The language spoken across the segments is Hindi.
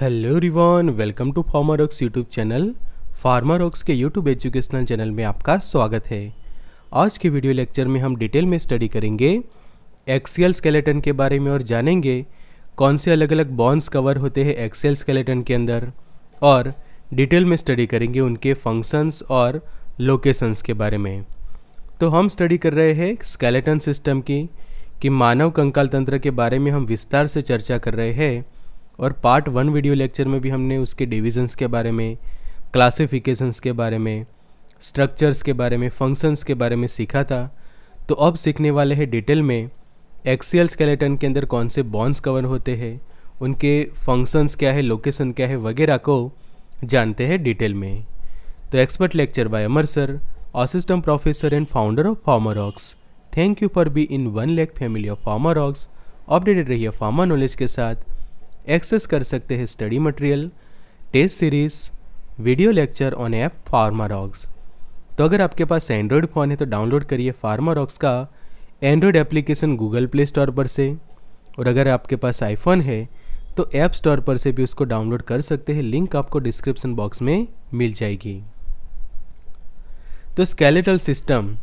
हेलो रिवान welcome to Pharmarox YouTube channel Pharmarox के यूट्यूब एजुकेशनल चैनल में आपका स्वागत है आज के वीडियो लेक्चर में हम डिटेल में स्टडी करेंगे एक्सियल स्केलेटन के बारे में और जानेंगे कौन से अलग अलग बॉन्स कवर होते हैं एक्सियल स्केलेटन के अंदर और डिटेल में स्टडी करेंगे उनके फंक्शंस और लोकेशंस के बारे में तो हम स्टडी कर रहे हैं स्केलेटन सिस्टम की कि मानव कंकाल तंत्र के बारे में हम विस्तार से चर्चा कर रहे हैं और पार्ट वन वीडियो लेक्चर में भी हमने उसके डिविजन्स के बारे में क्लासिफिकेशंस के बारे में स्ट्रक्चर्स के बारे में फंक्शंस के बारे में सीखा था तो अब सीखने वाले हैं डिटेल में एक्सियल स्केलेटन के अंदर कौन से बॉन्ड्स कवर होते हैं उनके फंक्शंस क्या है लोकेशन क्या है वगैरह को जानते हैं डिटेल में तो expert lecture by Amar sir assistant professor and founder of Pharmarox thank you for being one lakh family of Pharmarox updated रहिए फार्मा नॉलेज के साथ एक्सेस कर सकते हैं study material test series video lecture on app Pharmarox तो अगर आपके पास एंड्रॉयड फ़ोन है तो डाउनलोड करिए फार्मारॉक्स का android application Google Play Store पर से और अगर आपके पास आईफोन है तो ऐप स्टोर पर से भी उसको डाउनलोड कर सकते हैं लिंक आपको डिस्क्रिप्शन बॉक्स में मिल जाएगी तो स्केलेटल सिस्टम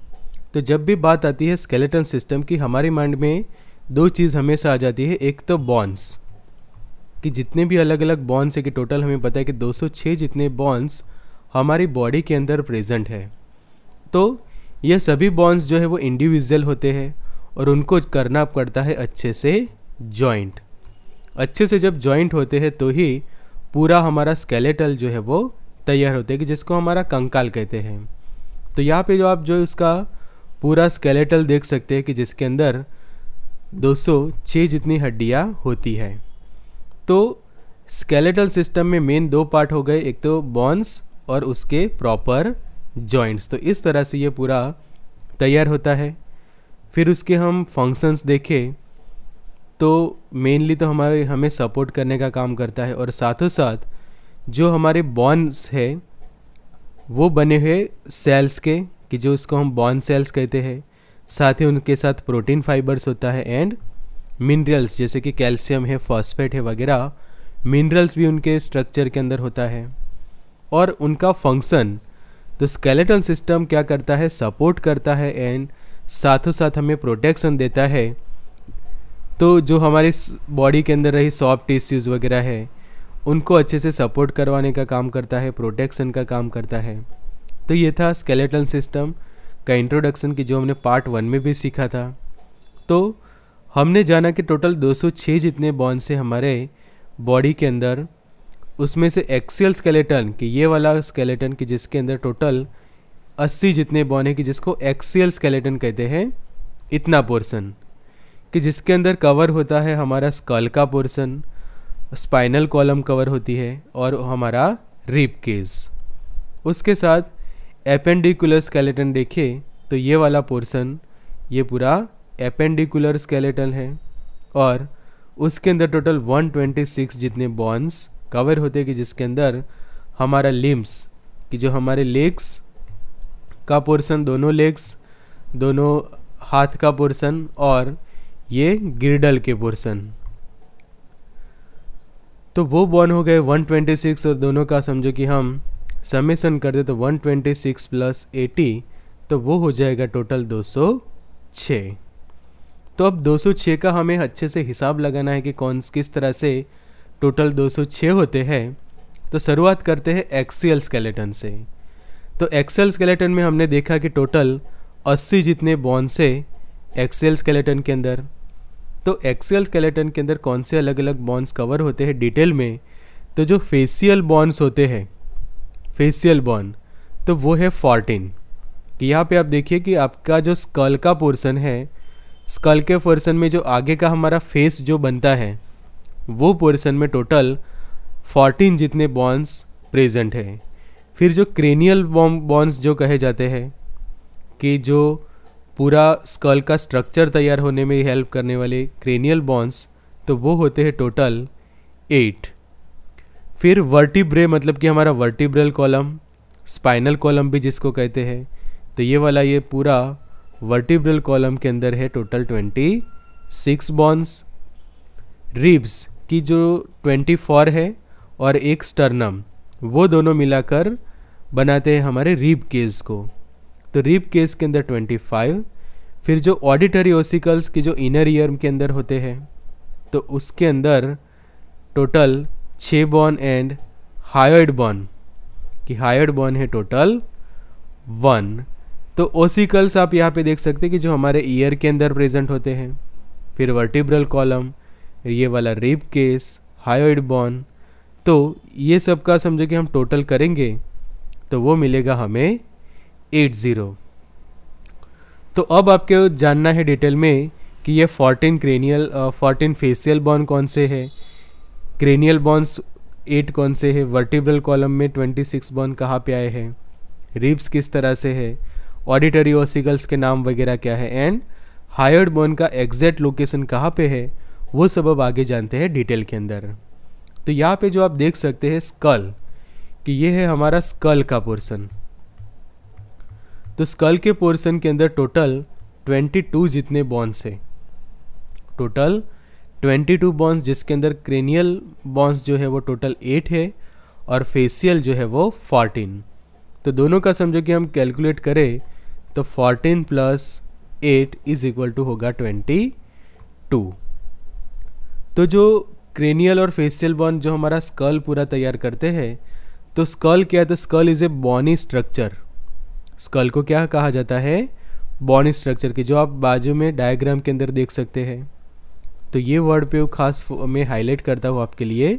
तो जब भी बात आती है स्केलेटल सिस्टम की हमारे माइंड में दो चीज़ हमेशा आ जाती है एक तो बॉन्स कि जितने भी अलग अलग बॉन्स है कि टोटल हमें पता है कि 206 जितने बॉन्स हमारी बॉडी के अंदर प्रेजेंट है तो यह सभी बॉन्स जो है वो इंडिविजुअल होते हैं और उनको करना पड़ता है अच्छे से जॉइंट अच्छे से जब जॉइंट होते हैं तो ही पूरा हमारा स्केलेटल जो है वो तैयार होता है कि जिसको हमारा कंकाल कहते हैं तो यहाँ पे जो आप जो उसका पूरा स्केलेटल देख सकते हैं कि जिसके अंदर 206 जितनी हड्डियाँ होती है तो स्केलेटल सिस्टम में मेन दो पार्ट हो गए एक तो बॉन्स और उसके प्रॉपर जॉइंट्स तो इस तरह से ये पूरा तैयार होता है फिर उसके हम फंक्शंस देखें तो मेनली तो हमारे हमें सपोर्ट करने का काम करता है और साथों साथ जो हमारे बॉन्स है वो बने हुए सेल्स के कि जो उसको हम बॉन सेल्स कहते हैं साथ ही उनके साथ प्रोटीन फाइबर्स होता है एंड मिनरल्स जैसे कि कैल्शियम है फॉस्फेट है वगैरह मिनरल्स भी उनके स्ट्रक्चर के अंदर होता है और उनका फंक्शन तो स्केलेटन सिस्टम क्या करता है सपोर्ट करता है एंड साथों साथ हमें प्रोटेक्शन देता है तो जो हमारे बॉडी के अंदर रही सॉफ्ट टिश्यूज़ वगैरह है उनको अच्छे से सपोर्ट करवाने का काम करता है प्रोटेक्शन का काम करता है तो ये था स्केलेटल सिस्टम का इंट्रोडक्शन की जो हमने पार्ट वन में भी सीखा था तो हमने जाना कि टोटल 206 जितने बॉन्ड से हमारे बॉडी के अंदर उसमें से एक्सियल स्केलेटन कि ये वाला स्केलेटन कि जिसके अंदर टोटल 80 जितने बॉन्ड हैं कि जिसको एक्सियल स्केलेटन कहते हैं इतना पोर्सन कि जिसके अंदर कवर होता है हमारा स्कल का पोर्सन स्पाइनल कॉलम कवर होती है और हमारा रिप केस उसके साथ एपेंडिकुलर स्केलेटन देखे तो ये वाला पोर्सन ये पूरा एपेंडिकुलर स्केलेटल है और उसके अंदर टोटल 126 जितने बॉन्स कवर होते हैं कि जिसके अंदर हमारा लिम्स कि जो हमारे लेग्स का पोर्शन दोनों लेग्स दोनों हाथ का पोर्शन और ये गिरडल के पोर्शन तो वो बॉन हो गए 126 और दोनों का समझो कि हम समेसन कर दे तो 126 प्लस एटी तो वो हो जाएगा टोटल 206 तो अब 206 का हमें अच्छे से हिसाब लगाना है कि कौन किस तरह से टोटल 206 होते हैं तो शुरुआत करते हैं एक्सियल स्केलेटन से तो एक्सेल स्केलेटन में हमने देखा कि टोटल 80 जितने बॉन्स है एक्सेल स्केलेटन के अंदर तो एक्सेल स्केलेटन के अंदर कौन से अलग अलग बॉन्स कवर होते हैं डिटेल में तो जो फेसियल बॉन्स होते हैं फेसियल बॉन्ड तो वो है 14 यहाँ पे आप देखिए कि आपका जो स्कल का पोर्सन है स्कल के पोर्सन में जो आगे का हमारा फेस जो बनता है वो पोर्सन में टोटल 14 जितने बॉन्स प्रेजेंट है फिर जो क्रेनियल बॉन्स जो कहे जाते हैं कि जो पूरा स्कल का स्ट्रक्चर तैयार होने में हेल्प करने वाले क्रेनियल बॉन्स तो वो होते हैं टोटल एट फिर वर्टिब्रे मतलब कि हमारा वर्टिब्रल कॉलम स्पाइनल कॉलम भी जिसको कहते हैं तो ये वाला ये पूरा वर्टिब्रल कॉलम के अंदर है total twenty six bones ribs की जो ट्वेंटी फोर है और एक स्टर्नम वो दोनों मिलाकर बनाते हैं हमारे रिब केस को तो रिब केस के अंदर ट्वेंटी फाइव फिर जो ऑडिटरी ओसिकल्स की जो इनर ईयर के अंदर होते हैं तो उसके अंदर टोटल छः बॉन एंड हायोइड बॉन कि हायोड बॉन है टोटल वन तो ओसिकल्स आप यहाँ पे देख सकते हैं कि जो हमारे ईयर के अंदर प्रेजेंट होते हैं फिर वर्टिब्रल कॉलम ये वाला रिप केस हायोइड बॉन तो ये सब का समझो कि हम टोटल करेंगे तो वो मिलेगा हमें एट ज़ीरो तो अब आपके जानना है डिटेल में कि ये फोर्टीन क्रेनियल फोर्टीन फेसियल बॉन कौन से है क्रेनियल बॉन्स एट कौन से है वर्टिब्रल कॉलम में ट्वेंटी सिक्स बॉन कहाँ पे आए हैं रिब्स किस तरह से है ऑडिटरी ऑसिकल्स के नाम वगैरह क्या है एंड हायर्ड बोन का एग्जैक्ट लोकेशन कहाँ पे है वो सब अब आगे जानते हैं डिटेल के अंदर तो यहाँ पे जो आप देख सकते हैं स्कल कि ये है हमारा स्कल का पोर्सन तो स्कल के पोर्सन के अंदर टोटल 22 जितने बॉन्स है टोटल 22 बॉन्स जिसके अंदर क्रेनियल बॉन्स जो है वो टोटल 8 है और फेसियल जो है वो 14 तो दोनों का समझो कि हम कैलकुलेट करें तो 14 plus eight is equal to होगा 22 तो जो क्रेनियल और फेसियल बोन जो हमारा स्कल पूरा तैयार करते हैं तो स्कल क्या है तो skull is a bony structure skull को क्या कहा जाता है बॉनी स्ट्रक्चर की जो आप बाजू में डायग्राम के अंदर देख सकते हैं तो ये वर्ड पे खास मैं हाईलाइट करता हूँ आपके लिए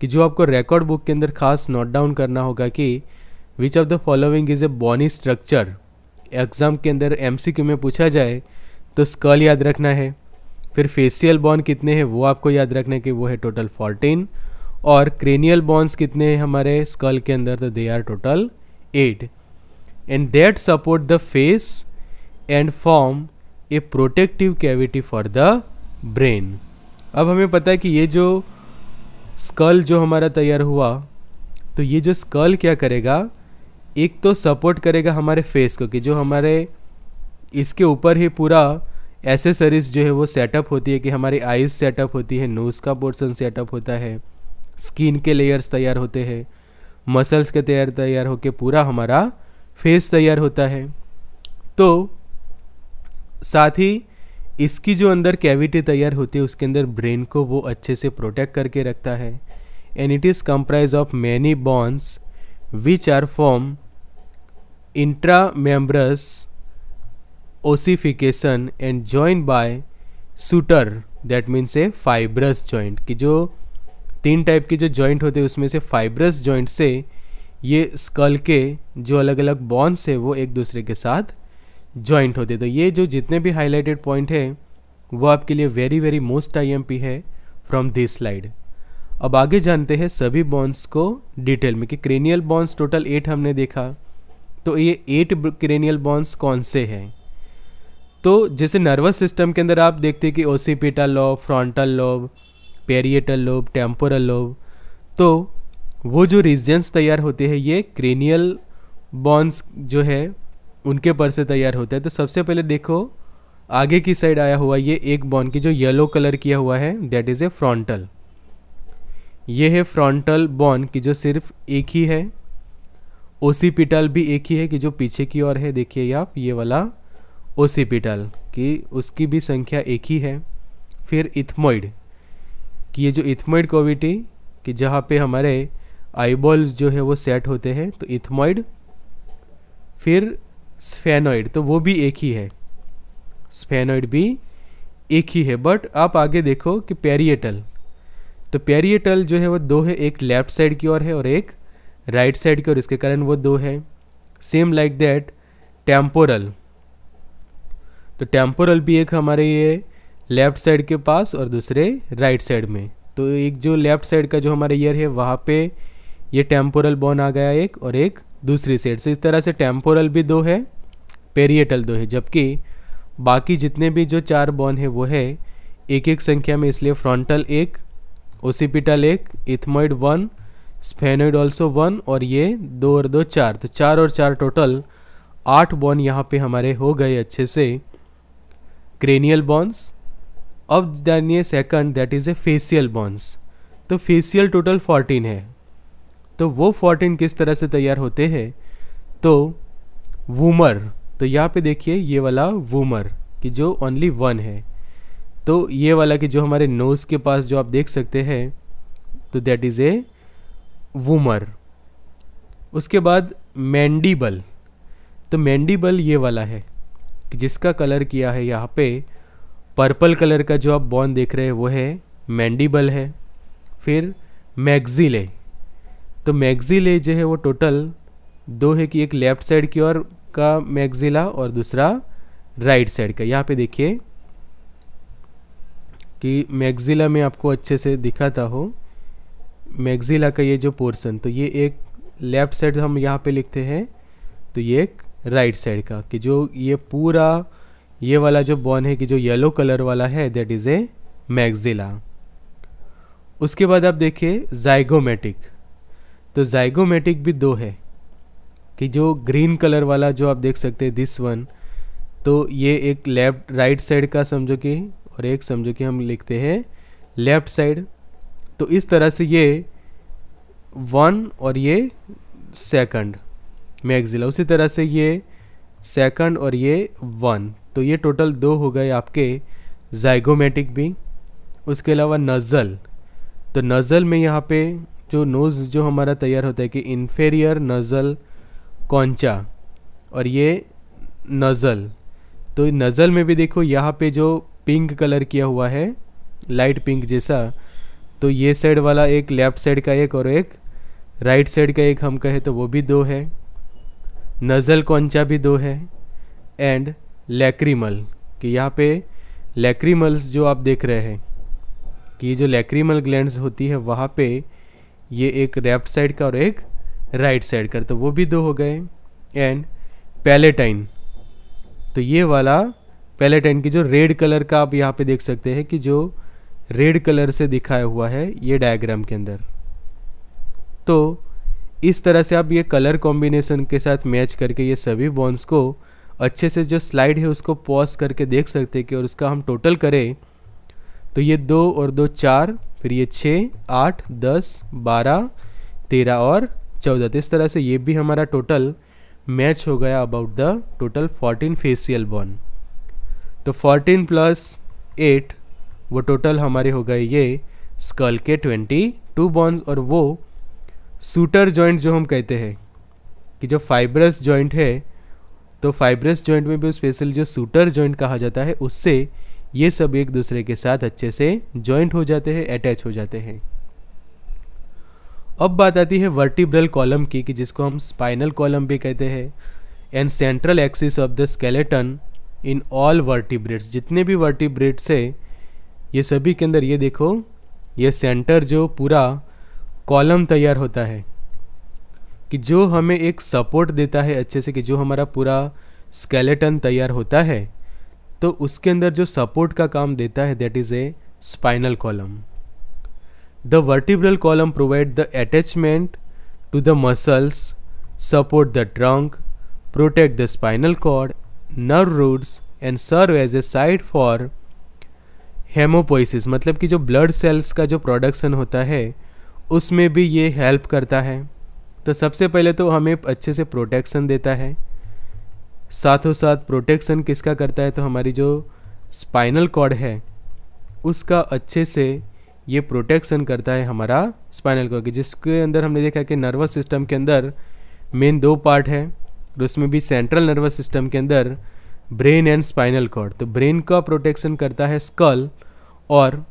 कि जो आपको रिकॉर्ड बुक के अंदर खास नोट डाउन करना होगा कि which of the following is a bony structure exam के अंदर एमसीक्यू में पूछा जाए तो स्कल याद रखना है फिर फेसियल बॉन्ड कितने हैं वो आपको याद रखना है कि वो है टोटल फोर्टीन और क्रेनियल बॉन्ड्स कितने हैं हमारे स्कल के अंदर तो they are total eight and that support the face and form a protective cavity for the brain अब हमें पता है कि ये जो स्कल जो हमारा तैयार हुआ तो ये जो स्कल क्या करेगा एक तो सपोर्ट करेगा हमारे फेस को कि जो हमारे इसके ऊपर ही पूरा एसेसरीज जो है वो सेटअप होती है कि हमारी आइज सेटअप होती है नोज़ का पोर्सन सेटअप होता है स्किन के लेयर्स तैयार होते हैं मसल्स के तैयार तैयार होकर पूरा हमारा फेस तैयार होता है तो साथ ही इसकी जो अंदर कैविटी तैयार होती है उसके अंदर ब्रेन को वो अच्छे से प्रोटेक्ट करके रखता है and it is comprise of many bones which are form intramembrous ossification and join by suture that means a fibrous joint कि जो तीन टाइप के जो जॉइंट होते हैं उसमें से फाइब्रस जॉइंट से ये स्कल के जो अलग अलग बॉन्स है वो एक दूसरे के साथ जॉइंट होते तो ये जो जितने भी हाईलाइटेड पॉइंट है वो आपके लिए वेरी वेरी मोस्ट आईएमपी है फ्रॉम दिस स्लाइड अब आगे जानते हैं सभी बॉन्स को डिटेल में कि क्रेनियल बॉन्स टोटल एट हमने देखा तो ये एट क्रेनियल बॉन्स कौन से हैं तो जैसे नर्वस सिस्टम के अंदर आप देखते हैं कि occipital lobe frontal lobe parietal lobe temporal lobe तो वो जो रीजन्स तैयार होते हैं ये क्रेनियल बॉन्स जो है उनके पर से तैयार होता है तो सबसे पहले देखो आगे की साइड आया हुआ ये एक बॉन की जो येलो कलर किया हुआ है दैट इज़ ए फ्रंटल ये है फ्रंटल बॉन की जो सिर्फ एक ही है ओसीपिटल भी एक ही है कि जो पीछे की ओर है देखिए आप ये वाला ओसीपिटल कि उसकी भी संख्या एक ही है फिर इथमोइड कि ये जो इथमोइड कोविटी कि जहाँ पे हमारे आईबॉल्स जो है वो सेट होते हैं तो इथमोइड फिर स्फेनोइड तो वो भी एक ही है स्फेनोइड भी एक ही है बट आप आगे देखो कि पेरिएटल तो पेरिएटल जो है वो दो है एक लेफ्ट साइड की ओर है और एक राइट साइड की और इसके कारण वो दो है सेम लाइक दैट टेम्पोरल तो टेम्पोरल भी एक हमारे ये लेफ्ट साइड के पास और दूसरे राइट साइड में तो एक जो लेफ्ट साइड का जो हमारा ईयर है वहाँ पे ये टेम्पोरल बॉन आ गया एक और एक दूसरी साइड से तो इस तरह से टेम्पोरल भी दो है पेरिएटल दो है जबकि बाकी जितने भी जो चार बॉन है वो है एक एक संख्या में इसलिए फ्रंटल एक ओसीपिटल एक ethmoid one sphenoid also one और ये दो और दो चार तो चार और चार टोटल आठ बॉन यहाँ पे हमारे हो गए अच्छे से क्रेनियल बॉन्स अब जानिए second that is a facial bones तो फेसियल टोटल फोर्टीन है तो वो फोर्टीन किस तरह से तैयार होते हैं तो वूमर तो यहाँ पे देखिए ये वाला वूमर कि जो ओनली वन है तो ये वाला कि जो हमारे नोज़ के पास जो आप देख सकते हैं तो दैट इज़ ए वूमर उसके बाद मैंडीबल तो मैंडीबल ये वाला है कि जिसका कलर किया है यहाँ पे पर्पल कलर का जो आप बॉन देख रहे हैं वो है मैंडीबल है फिर मैगजिले तो मैगजिले जो है वो टोटल दो है कि एक लेफ्ट साइड की ओर का मैगजिला और दूसरा राइट साइड का यहाँ पे देखिए कि मैगजिला में आपको अच्छे से दिखाता हूँ मैगजिला का ये जो पोर्सन तो ये एक लेफ़्ट साइड हम यहाँ पे लिखते हैं तो ये एक राइट साइड का कि जो ये पूरा ये वाला जो बॉन है कि जो येलो कलर वाला है दैट इज़ ए मैगजिला उसके बाद आप देखिए जाइगोमेटिक तो जाइगोमेटिक भी दो है कि जो ग्रीन कलर वाला जो आप देख सकते हैं दिस वन तो ये एक लेफ्ट राइट साइड का समझो कि और एक समझो कि हम लिखते हैं लेफ्ट साइड तो इस तरह से ये वन और ये सेकंड मैगजिला उसी तरह से ये सेकंड और ये वन तो ये टोटल दो हो गए आपके जाइगोमेटिक भी उसके अलावा नज़ल तो नज़ल में यहाँ पे जो नोज़ जो हमारा तैयार होता है कि इन्फेरियर नज़ल कौनचा और ये नज़ल तो नज़ल में भी देखो यहाँ पे जो पिंक कलर किया हुआ है लाइट पिंक जैसा तो ये साइड वाला एक लेफ्ट साइड का एक और एक राइट साइड का एक हम कहें तो वो भी दो है नज़ल कौनचा भी दो है एंड लेक्रीमल कि यहाँ पे लेक्रीमल्स जो आप देख रहे हैं कि जो लेक्रीमल ग्लैंड्स होती है वहाँ पे ये एक लेफ्ट साइड का और एक राइट साइड का तो वो भी दो हो गए एंड पैलेटाइन तो ये वाला पैलेटाइन की जो रेड कलर का आप यहाँ पे देख सकते हैं कि जो रेड कलर से दिखाया हुआ है ये डायग्राम के अंदर तो इस तरह से आप ये कलर कॉम्बिनेशन के साथ मैच करके ये सभी बॉन्स को अच्छे से जो स्लाइड है उसको पॉज करके देख सकते हैं कि और उसका हम टोटल करें तो ये दो और दो चार फिर ये छः आठ दस बारह तेरह और चौदह तो इस तरह से ये भी हमारा टोटल मैच हो गया about the total fourteen facial bone तो फोर्टीन प्लस एट वो टोटल हमारे हो गए ये स्कल के ट्वेंटी टू बॉन्स और वो सूटर जॉइंट जो हम कहते हैं कि जो फाइब्रस जॉइंट है तो फाइब्रस जॉइंट में भी स्पेशल जो सूटर जॉइंट कहा जाता है उससे ये सब एक दूसरे के साथ अच्छे से जॉइंट हो जाते हैं अटैच हो जाते हैं अब बात आती है वर्टिब्रल कॉलम की कि जिसको हम स्पाइनल कॉलम भी कहते हैं and central axis of the skeleton in all vertebrates जितने भी वर्टिब्रेट्स है ये सभी के अंदर ये देखो ये सेंटर जो पूरा कॉलम तैयार होता है कि जो हमें एक सपोर्ट देता है अच्छे से कि जो हमारा पूरा स्केलेटन तैयार होता है तो उसके अंदर जो सपोर्ट का काम देता है that is a spinal column the vertebral column provide the attachment to the muscles support the trunk protect the spinal cord nerve roots and serve as a side for haemopoiesis मतलब कि जो ब्लड सेल्स का जो प्रोडक्शन होता है उसमें भी ये हेल्प करता है तो सबसे पहले तो हमें अच्छे से प्रोटेक्शन देता है साथों साथ प्रोटेक्शन किसका करता है तो हमारी जो स्पाइनल कॉर्ड है उसका अच्छे से ये प्रोटेक्शन करता है हमारा स्पाइनल कॉर्ड जिसके अंदर हमने देखा कि नर्वस सिस्टम के अंदर मेन दो पार्ट है और उसमें भी सेंट्रल नर्वस सिस्टम के अंदर ब्रेन एंड स्पाइनल कॉर्ड तो ब्रेन का प्रोटेक्शन करता है स्कल और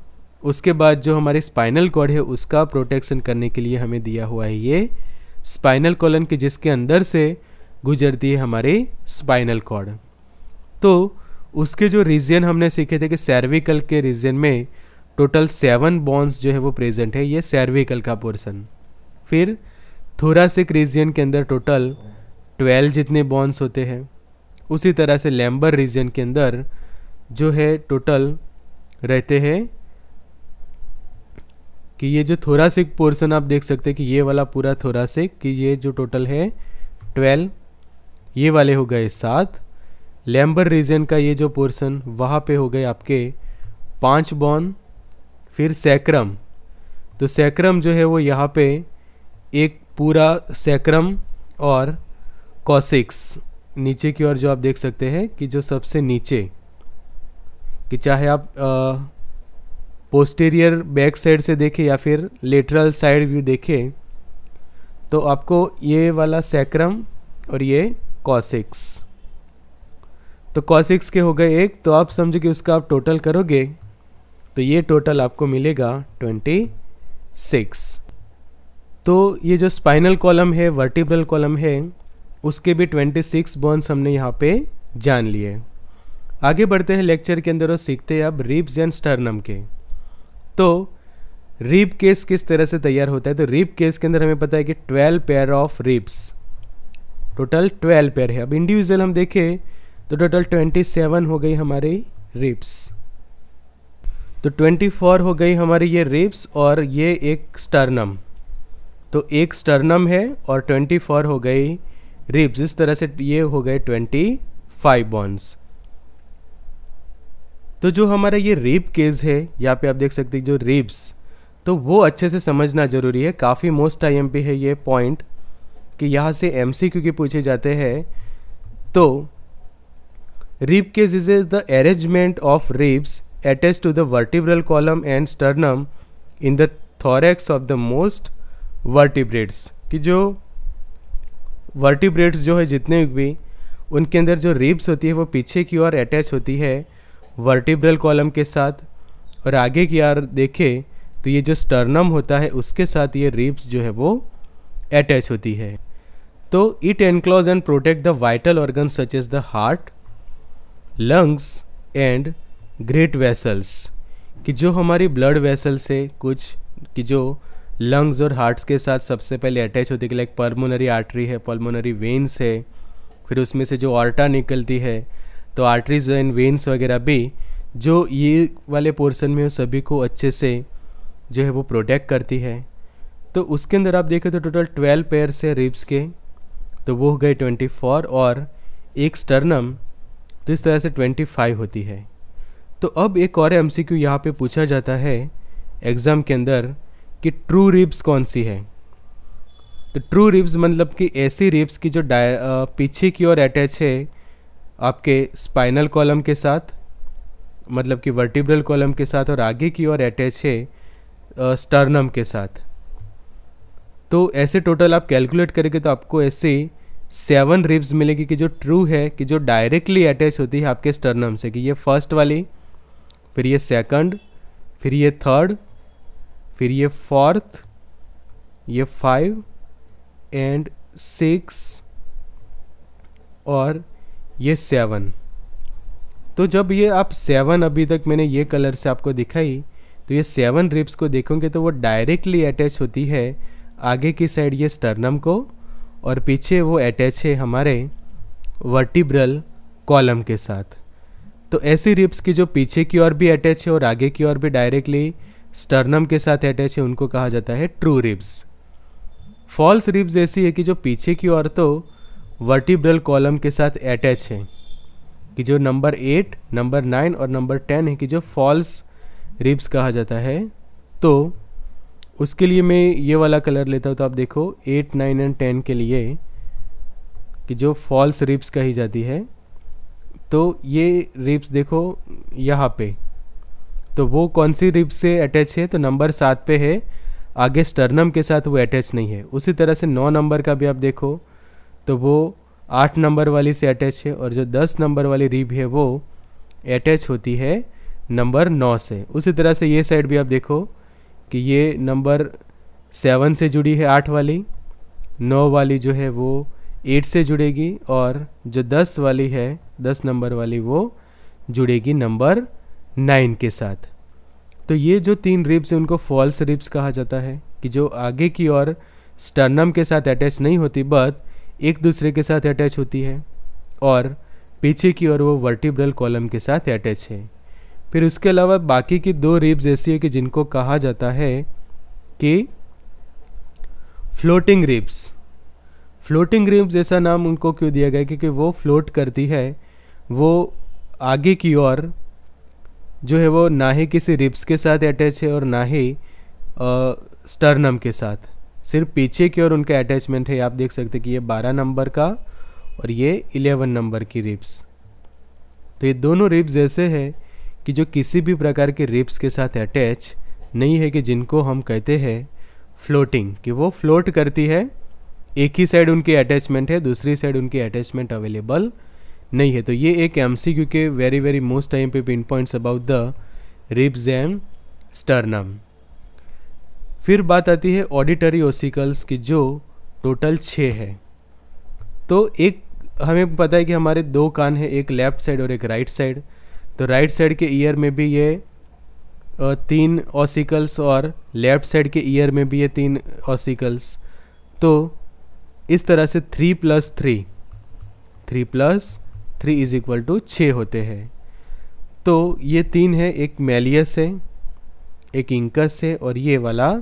उसके बाद जो हमारे स्पाइनल कॉर्ड है उसका प्रोटेक्शन करने के लिए हमें दिया हुआ है ये स्पाइनल कॉलन के जिसके अंदर से गुजरती है हमारे स्पाइनल कॉर्ड तो उसके जो रीजन हमने सीखे थे कि सर्विकल के रीजन में टोटल सेवन बॉन्स जो है वो प्रेजेंट है ये सर्विकल का पोर्सन फिर थोरासिक रीजन के अंदर टोटल ट्वेल्व जितने बॉन्स होते हैं उसी तरह से लैम्बर रीजन के अंदर जो है टोटल रहते हैं कि ये जो थोरासिक पोर्सन आप देख सकते हैं कि ये वाला पूरा थोरासिक कि ये जो टोटल है ट्वेल्व ये वाले हो गए सात लैम्बर रीजन का ये जो पोर्सन वहाँ पे हो गए आपके पांच बॉन फिर सैक्रम तो सैक्रम जो है वो यहाँ पे एक पूरा सैक्रम और कॉसिक्स नीचे की ओर जो आप देख सकते हैं कि जो सबसे नीचे कि चाहे आप पोस्टेरियर बैक साइड से देखें या फिर लेटरल साइड व्यू देखें तो आपको ये वाला सैक्रम और ये कॉसिक्स तो कॉसिक्स के हो गए एक तो आप समझो कि उसका आप टोटल करोगे तो ये टोटल आपको मिलेगा ट्वेंटी सिक्स तो ये जो स्पाइनल कॉलम है वर्टिब्रल कॉलम है उसके भी ट्वेंटी सिक्स बोन्स हमने यहाँ पे जान लिए आगे बढ़ते हैं लेक्चर के अंदर और सीखते हैं अब रिब्स एंड स्टर्नम के तो रिब केस किस तरह से तैयार होता है तो रिब केस के अंदर हमें पता है कि twelve pair of ribs total twelve pair है अब इंडिविजुअल हम देखें तो टोटल ट्वेंटी सेवन हो गई हमारी रिब्स तो ट्वेंटी फोर हो गई हमारी ये रिब्स और ये एक स्टर्नम तो एक स्टर्नम है और ट्वेंटी फोर हो गई रिब्स इस तरह से ये हो गए ट्वेंटी फाइव बॉन्स तो जो हमारा ये रेप केस है यहाँ पे आप देख सकते हैं जो रेप्स तो वो अच्छे से समझना ज़रूरी है काफ़ी मोस्ट आई एम है ये पॉइंट कि यहाँ से एम सी क्यू के पूछे जाते हैं तो rib cage is is the arrangement of ribs attached to the vertebral column and sternum in the thorax of the most vertebrates कि जो वर्टिब्रेड्स जो है जितने भी उनके अंदर जो रिब्स होती है वो पीछे की ओर अटैच होती है वर्टिब्रल कॉलम के साथ और आगे की यार देखें तो ये जो स्टर्नम होता है उसके साथ ये रिब्स जो है वो अटैच होती है तो it enclose and protect the vital organ such as the heart lungs and great vessels कि जो हमारी ब्लड वेसल्स है कुछ कि जो लंग्स और हार्ट्स के साथ सबसे पहले अटैच होती है लाइक पर्मोनरी आर्टरी है पल्मोनरी वेन्स है फिर उसमें से जो ऑर्टा निकलती है तो आर्टरीज एंड वेन्स वगैरह भी जो ये वाले पोर्सन में सभी को अच्छे से जो है वो प्रोटेक्ट करती है तो उसके अंदर आप देखें तो टोटल ट्वेल्व पेयर्स है रिब्स के तो वो हो गए ट्वेंटी फोर और एक स्टर्नम तो इस तरह से ट्वेंटी फाइव होती है तो अब एक और एम सी क्यू यहाँ पर पूछा जाता है एग्ज़ाम के अंदर कि ट्रू रिब्स कौन सी है तो ट्रू रिब्स मतलब कि ऐसी रिब्स की जो डाय पीछे की ओर अटैच है आपके स्पाइनल कॉलम के साथ मतलब कि वर्टिब्रल कॉलम के साथ और आगे की ओर अटैच है स्टर्नम के साथ तो ऐसे टोटल आप कैलकुलेट करेंगे तो आपको ऐसे सेवन रिब्स मिलेगी कि जो ट्रू है कि जो डायरेक्टली अटैच होती है आपके स्टर्नम से कि ये फर्स्ट वाली फिर ये सेकंड फिर ये थर्ड फिर ये फोर्थ ये फाइव एंड सिक्स और ये सेवन तो जब ये आप सेवन अभी तक मैंने ये कलर से आपको दिखाई तो ये सेवन रिप्स को देखोगे तो वो डायरेक्टली अटैच होती है आगे की साइड ये स्टर्नम को और पीछे वो अटैच है हमारे वर्टिब्रल कॉलम के साथ तो ऐसी रिप्स की जो पीछे की ओर भी अटैच है और आगे की ओर भी डायरेक्टली स्टर्नम के साथ अटैच है उनको कहा जाता है ट्रू रिब्स फॉल्स रिब्स ऐसी है कि जो पीछे की ओर तो वर्टिब्रल कॉलम के साथ अटैच है कि जो नंबर एट नंबर नाइन और नंबर टेन है कि जो फॉल्स रिब्स कहा जाता है तो उसके लिए मैं ये वाला कलर लेता हूँ तो आप देखो एट नाइन एंड टेन के लिए कि जो फॉल्स रिब्स कही जाती है तो ये रिब्स देखो यहाँ पे तो वो कौन सी रिब्स से अटैच है तो नंबर सात पे है आगे स्टर्नम के साथ वो अटैच नहीं है उसी तरह से नौ नंबर का भी आप देखो तो वो आठ नंबर वाली से अटैच है और जो दस नंबर वाली रिब है वो अटैच होती है नंबर नौ से उसी तरह से ये साइड भी आप देखो कि ये नंबर सेवन से जुड़ी है आठ वाली नौ वाली जो है वो एट से जुड़ेगी और जो दस वाली है दस नंबर वाली वो जुड़ेगी नंबर नाइन के साथ तो ये जो तीन रिब्स हैं उनको फॉल्स रिब्स कहा जाता है कि जो आगे की ओर स्टर्नम के साथ अटैच नहीं होती बट एक दूसरे के साथ अटैच होती है और पीछे की ओर वो वर्टिब्रल कॉलम के साथ अटैच है फिर उसके अलावा बाकी की दो रिब्स ऐसी है कि जिनको कहा जाता है कि फ्लोटिंग रिब्स फ्लोटिंग रिब्स जैसा नाम उनको क्यों दिया गया क्योंकि वो फ्लोट करती है वो आगे की ओर जो है वो ना ही किसी रिब्स के साथ अटैच है और ना ही स्टर्नम के साथ सिर्फ पीछे की ओर उनका अटैचमेंट है आप देख सकते कि ये बारह नंबर का और ये इलेवन नंबर की रिप्स तो ये दोनों रिप्स ऐसे हैं कि जो किसी भी प्रकार के रिप्स के साथ अटैच नहीं है कि जिनको हम कहते हैं फ्लोटिंग कि वो फ्लोट करती है एक ही साइड उनकी अटैचमेंट है दूसरी साइड उनकी अटैचमेंट अवेलेबल नहीं है तो ये एक एम के वेरी वेरी मोस्ट टाइम पे pin points about the ribs and sternum फिर बात आती है ऑडिटरी ओसिकल्स की जो टोटल छः है तो एक हमें पता है कि हमारे दो कान हैं एक लेफ्ट साइड और एक राइट साइड तो राइट साइड के ईयर में भी ये तीन ऑसिकल्स और लेफ्ट साइड के ईयर में भी ये तीन ऑसिकल्स तो इस तरह से three plus three three plus three is equal to छः होते हैं तो ये तीन है एक मेलियस है एक इंकस है और ये वाला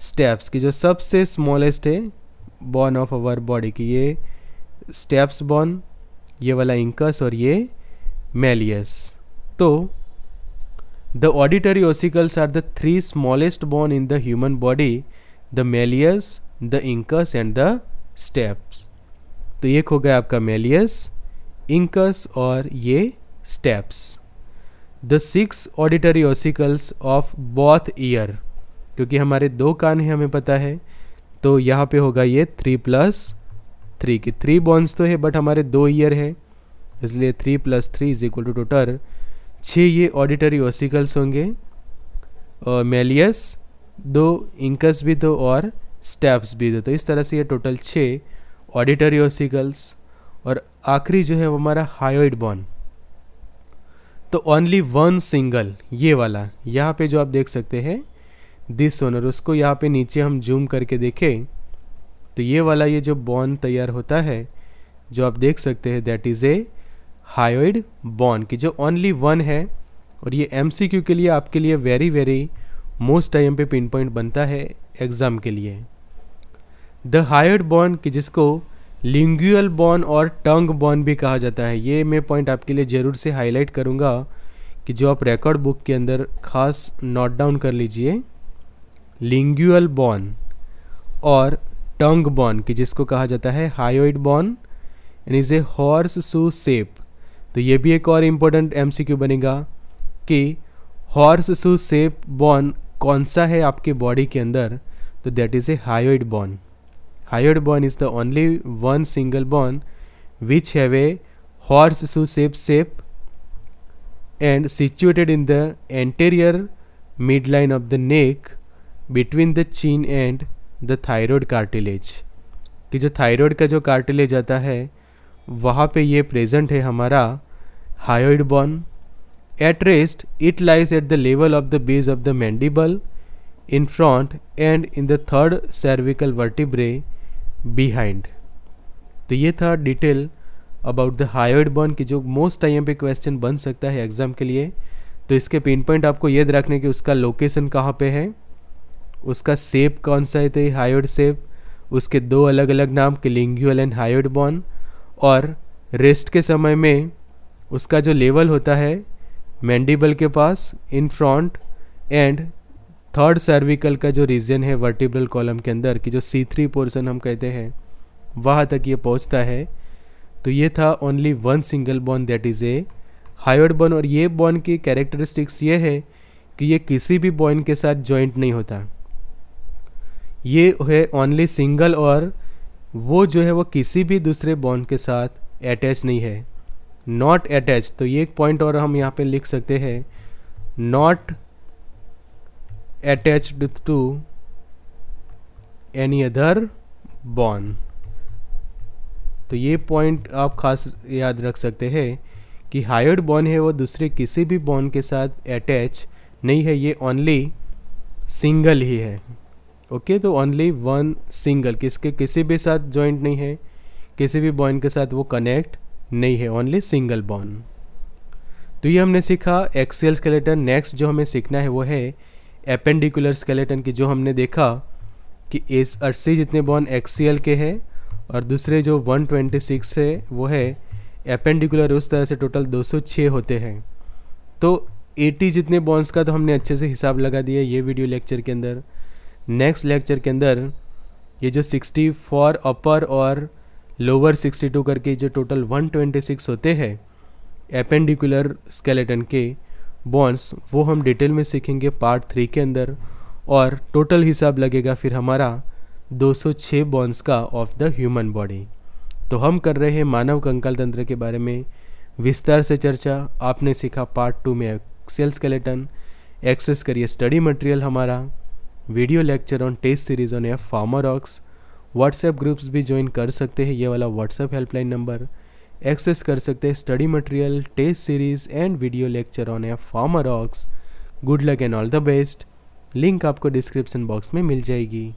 स्टेप्स की जो सबसे स्मॉलेस्ट है बॉन ऑफ अवर बॉडी की ये स्टेप्स बॉन ये वाला इंकस और ये मेलियस तो the auditory ossicles are the three smallest bone in the human body the malleus the incus and the stapes तो एक हो गया आपका मेलियस इंकस और ये stapes the six auditory ossicles of both ear क्योंकि हमारे दो कान हैं हमें पता है तो यहाँ पे होगा ये थ्री प्लस थ्री की थ्री बॉन्स तो है बट हमारे दो ईयर है इसलिए three plus three is equal to total छः ये ऑडिटरी ओसिकल्स होंगे और मेलियस दो इंकस भी दो और स्टेप्स भी दो तो इस तरह से ये टोटल छः ऑडिटरी ओसिकल्स और आखिरी जो है वो हमारा हायोइड बॉन तो ओनली वन सिंगल ये वाला यहाँ पे जो आप देख सकते हैं दिस ओनर उसको यहाँ पे नीचे हम जूम करके देखें तो ये वाला ये जो बॉन तैयार होता है जो आप देख सकते हैं दैट इज़ ए हायोइड बॉन की जो ओनली वन है और ये एम के लिए आपके लिए वेरी वेरी मोस्ट टाइम पे पिन पॉइंट बनता है एग्ज़ाम के लिए द हायर्ड बॉन्ड कि जिसको लिंगुअल बॉन और टंग बॉन्ड भी कहा जाता है ये मैं पॉइंट आपके लिए ज़रूर से हाईलाइट करूँगा कि जो आप रिकॉर्ड बुक के अंदर खास नोट डाउन कर लीजिए लिंगुअल बॉन और टंग बॉन कि जिसको कहा जाता है hyoid bone and is a horseshoe shape तो ये भी एक और इम्पोर्टेंट एम बनेगा कि हॉर्स सू सेप बॉन कौन सा है आपके बॉडी के अंदर तो that is a hyoid bone hyoid bone is the only one single bone which have a horseshoe shape shape and situated in the anterior midline of the neck between the chin and the thyroid cartilage कि जो थायरॉयड का जो कार्टिलेज आता है वहाँ पे ये प्रेजेंट है हमारा hyoid bone at rest it lies at the level of the base of the mandible in front and in the third cervical vertebrae behind तो ये था डिटेल अबाउट द हायोइड बॉन की जो मोस्ट टाइम पे क्वेश्चन बन सकता है एग्ज़ाम के लिए तो इसके पिन पॉइंट आपको याद रखने की उसका लोकेशन कहाँ पे है उसका सेप कौन सा थे हायोड सेप उसके दो अलग अलग नाम क्लिंग्यूअल एंड हायोड बॉन और रेस्ट के समय में उसका जो लेवल होता है मैंडिबल के पास in front and third cervical का जो रीजन है वर्टिब्रल कॉलम के अंदर कि जो सी थ्री पोर्सन हम कहते हैं वहाँ तक ये पहुँचता है तो ये था only one single bond that is a हायोड बॉन और ये बॉन की कैरेक्टरिस्टिक्स ये है कि ये किसी भी बॉन के साथ जॉइंट नहीं होता ये है ओनली सिंगल और वो जो है वो किसी भी दूसरे बॉन्ड के साथ अटैच नहीं है नॉट अटैच तो ये एक पॉइंट और हम यहाँ पे लिख सकते हैं not attach to any other bond तो ये पॉइंट आप खास याद रख सकते हैं कि हायर्ड बॉन्ड है वो दूसरे किसी भी बॉन्ड के साथ अटैच नहीं है ये ओनली सिंगल ही है ओके तो ओनली वन सिंगल किसके किसी भी साथ जॉइंट नहीं है किसी भी बॉन्ड के साथ वो कनेक्ट नहीं है ओनली सिंगल बॉन्ड तो ये हमने सीखा एक्सेल स्केलेटन नेक्स्ट जो हमें सीखना है वो है एपेंडिकुलर स्केलेटन की जो हमने देखा कि एस अस्सी जितने बॉन्ड एक्सीएल के हैं और दूसरे जो 126 है वो है एपेंडिकुलर उस तरह से टोटल 206 होते हैं तो 80 जितने बॉन्ड्स का तो हमने अच्छे से हिसाब लगा दिया ये वीडियो लेक्चर के अंदर नेक्स्ट लेक्चर के अंदर ये जो 64 फॉर अपर और लोअर 62 करके जो टोटल 126 होते हैं एपेंडिकुलर स्केलेटन के बॉन्स वो हम डिटेल में सीखेंगे पार्ट थ्री के अंदर और टोटल हिसाब लगेगा फिर हमारा 206 बॉन्स का ऑफ द ह्यूमन बॉडी तो हम कर रहे हैं मानव कंकाल तंत्र के बारे में विस्तार से चर्चा आपने सीखा पार्ट टू में एक्सेल स्केलेटन एक्सेस करिए स्टडी मटेरियल हमारा video lecture on test series on F farmer ox WhatsApp groups भी ज्वाइन कर सकते हैं ये वाला व्हाट्सएप हेल्पलाइन नंबर एक्सेस कर सकते हैं study material test series and video lecture on F farmer ox good luck and all the best link आपको डिस्क्रिप्सन बॉक्स में मिल जाएगी